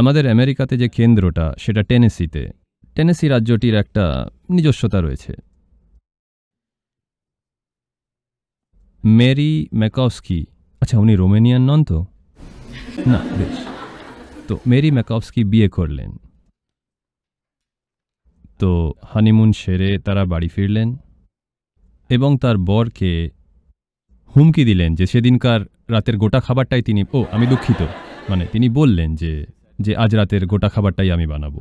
আমাদের আমেরিকাতে যে কেন্দ্রটা সেটা টেনেসিতে টেনেসি রাজ্যটির একটা নিজস্বতা রয়েছে মেরি ম্যাকফস্কি আচ্ছা উনি রোমেনিয়ান নন তো না বেশ তো মেরি ম্যাকফস্কি বিয়ে করলেন তো হানিমুন সেরে তারা বাড়ি ফিরলেন এবং তার বরকে হুমকি দিলেন যে সেদিনকার রাতের গোটা খাবারটাই তিনি ও আমি দুঃখিত মানে তিনি বললেন যে যে আজ রাতের গোটা খাবারটাই আমি বানাবো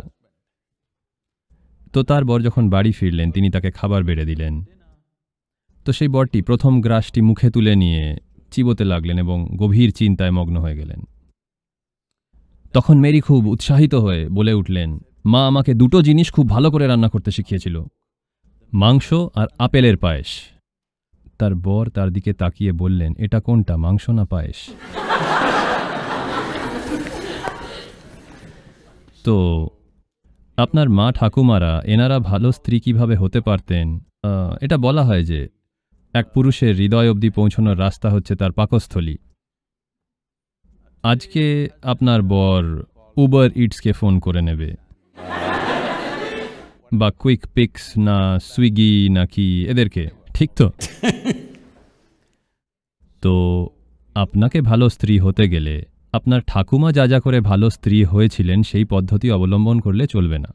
তো তার বর যখন বাড়ি ফিরলেন তিনি তাকে খাবার বেড়ে দিলেন তো সেই বরটি প্রথম গ্রাসটি মুখে তুলে নিয়ে চিবোতে লাগলেন এবং গভীর চিন্তায় মগ্ন হয়ে গেলেন তখন মেরি খুব উৎসাহিত হয়ে বলে উঠলেন মা আমাকে দুটো জিনিস খুব ভালো করে রান্না করতে শিখিয়েছিল মাংস আর আপেলের পায়েস তার বর তার দিকে তাকিয়ে বললেন এটা কোনটা মাংস না পায়েস তো আপনার মা ঠাকুমারা এনারা ভালো স্ত্রী কীভাবে হতে পারতেন এটা বলা হয় যে এক পুরুষের হৃদয় অবধি পৌঁছানোর রাস্তা হচ্ছে তার পাকস্থলী আজকে আপনার বর উবার ইটসকে ফোন করে নেবে বা কুইক পিক্স না সুইগি নাকি এদেরকে ঠিক তো তো আপনাকে ভালো স্ত্রী হতে গেলে আপনার ঠাকুমা যা যা করে ভালো স্ত্রী হয়েছিলেন সেই পদ্ধতি অবলম্বন করলে চলবে না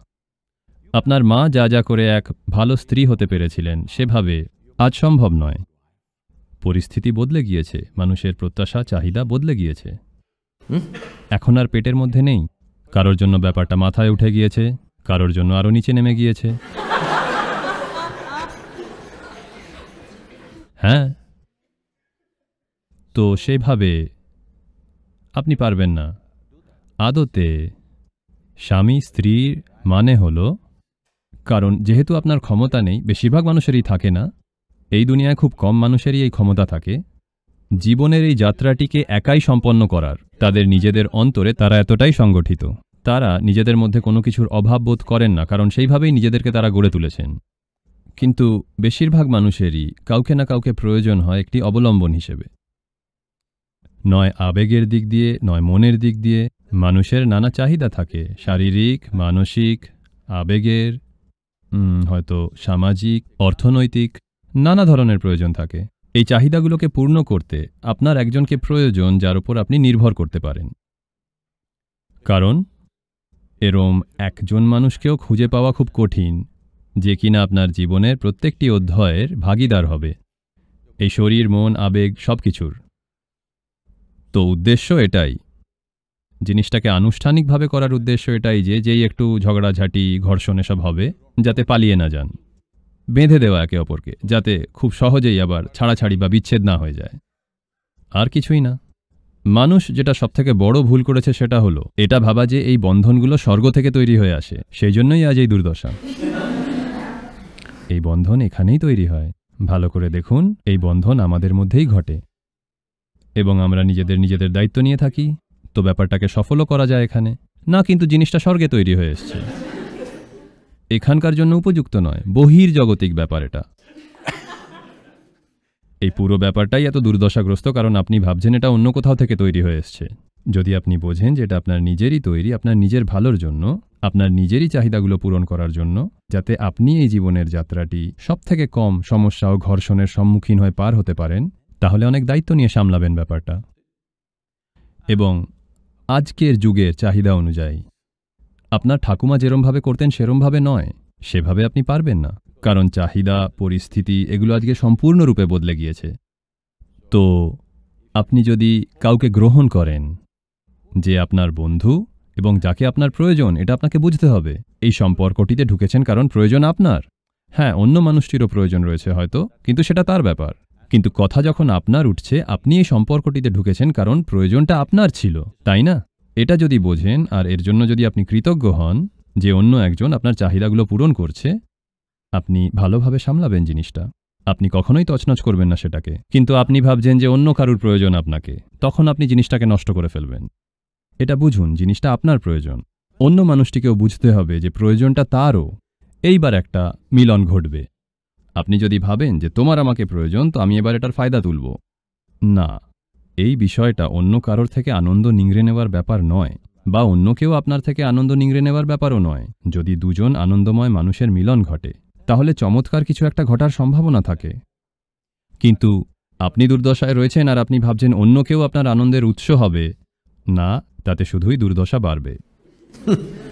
আপনার মা যা যা করে এক ভালো স্ত্রী হতে পেরেছিলেন সেভাবে আজ সম্ভব নয় পরিস্থিতি বদলে গিয়েছে মানুষের প্রত্যাশা চাহিদা বদলে গিয়েছে এখন আর পেটের মধ্যে নেই কারোর জন্য ব্যাপারটা মাথায় উঠে গিয়েছে কারোর জন্য আরও নিচে নেমে গিয়েছে হ্যাঁ তো সেভাবে আপনি পারবেন না আদতে স্বামী স্ত্রীর মানে হল কারণ যেহেতু আপনার ক্ষমতা নেই বেশিরভাগ মানুষেরই থাকে না এই দুনিয়ায় খুব কম মানুষেরই এই ক্ষমতা থাকে জীবনের এই যাত্রাটিকে একাই সম্পন্ন করার তাদের নিজেদের অন্তরে তারা এতটাই সংগঠিত তারা নিজেদের মধ্যে কোনো কিছুর অভাব বোধ করেন না কারণ সেইভাবেই নিজেদেরকে তারা গড়ে তুলেছেন কিন্তু বেশিরভাগ মানুষেরই কাউকে না কাউকে প্রয়োজন হয় একটি অবলম্বন হিসেবে নয় আবেগের দিক দিয়ে নয় মনের দিক দিয়ে মানুষের নানা চাহিদা থাকে শারীরিক মানসিক আবেগের হয়তো সামাজিক অর্থনৈতিক নানা ধরনের প্রয়োজন থাকে এই চাহিদাগুলোকে পূর্ণ করতে আপনার একজনকে প্রয়োজন যার উপর আপনি নির্ভর করতে পারেন কারণ এরম একজন মানুষকেও খুঁজে পাওয়া খুব কঠিন যে কিনা আপনার জীবনের প্রত্যেকটি অধ্যায়ের ভাগিদার হবে এই শরীর মন আবেগ সব কিছুর তো উদ্দেশ্য এটাই জিনিসটাকে আনুষ্ঠানিকভাবে করার উদ্দেশ্য এটাই যে যেই একটু ঝগড়াঝাটি ঘর্ষণ এসব হবে যাতে পালিয়ে না যান বেঁধে দেওয়া একে অপরকে যাতে খুব সহজেই আবার ছাড়াছাড়ি বা বিচ্ছেদ না হয়ে যায় আর কিছুই না মানুষ যেটা সবথেকে বড় ভুল করেছে সেটা হলো এটা ভাবা যে এই বন্ধনগুলো স্বর্গ থেকে তৈরি হয়ে আসে সেই জন্যই আজ এই দুর্দশা এই বন্ধন এখানেই তৈরি হয় ভালো করে দেখুন এই বন্ধন আমাদের মধ্যেই ঘটে এবং আমরা নিজেদের নিজেদের দায়িত্ব নিয়ে থাকি তো ব্যাপারটাকে সফলও করা যায় এখানে না কিন্তু জিনিসটা স্বর্গে তৈরি হয়ে এসছে এখানকার জন্য উপযুক্ত নয় বহির জগতিক ব্যাপার এটা এই পুরো ব্যাপারটাই এত দুর্দশাগ্রস্ত কারণ আপনি ভাবছেন এটা অন্য কোথাও থেকে তৈরি হয়ে এসছে যদি আপনি বোঝেন যে এটা আপনার নিজেরই তৈরি আপনার নিজের ভালোর জন্য আপনার নিজেরই চাহিদাগুলো পূরণ করার জন্য যাতে আপনি এই জীবনের যাত্রাটি সবথেকে কম সমস্যা ও ঘর্ষণের সম্মুখীন হয়ে পার হতে পারেন তাহলে অনেক দায়িত্ব নিয়ে সামলাবেন ব্যাপারটা এবং আজকের যুগের চাহিদা অনুযায়ী আপনার ঠাকুমা যেরমভাবে করতেন সেরমভাবে নয় সেভাবে আপনি পারবেন না কারণ চাহিদা পরিস্থিতি এগুলো আজকে সম্পূর্ণরূপে বদলে গিয়েছে তো আপনি যদি কাউকে গ্রহণ করেন যে আপনার বন্ধু এবং যাকে আপনার প্রয়োজন এটা আপনাকে বুঝতে হবে এই সম্পর্কটিতে ঢুকেছেন কারণ প্রয়োজন আপনার হ্যাঁ অন্য মানুষটিরও প্রয়োজন রয়েছে হয়তো কিন্তু সেটা তার ব্যাপার কিন্তু কথা যখন আপনার উঠছে আপনি এই সম্পর্কটিতে ঢুকেছেন কারণ প্রয়োজনটা আপনার ছিল তাই না এটা যদি বোঝেন আর এর জন্য যদি আপনি কৃতজ্ঞ হন যে অন্য একজন আপনার চাহিদাগুলো পূরণ করছে আপনি ভালোভাবে সামলাবেন জিনিসটা আপনি কখনোই তছনছ করবেন না সেটাকে কিন্তু আপনি ভাবছেন যে অন্য কারুর প্রয়োজন আপনাকে তখন আপনি জিনিসটাকে নষ্ট করে ফেলবেন এটা বুঝুন জিনিসটা আপনার প্রয়োজন অন্য মানুষটিকেও বুঝতে হবে যে প্রয়োজনটা তারও এইবার একটা মিলন ঘটবে আপনি যদি ভাবেন যে তোমার আমাকে প্রয়োজন তো আমি এবার এটার ফায়দা তুলব না এই বিষয়টা অন্য কারোর থেকে আনন্দ নিংড়ে নেওয়ার ব্যাপার নয় বা অন্য কেউ আপনার থেকে আনন্দ নিংড়ে নেওয়ার ব্যাপারও নয় যদি দুজন আনন্দময় মানুষের মিলন ঘটে তাহলে চমৎকার কিছু একটা ঘটার সম্ভাবনা থাকে কিন্তু আপনি দুর্দশায় রয়েছেন আর আপনি ভাবছেন অন্য কেউ আপনার আনন্দের উৎস হবে না তাতে শুধুই দুর্দশা বাড়বে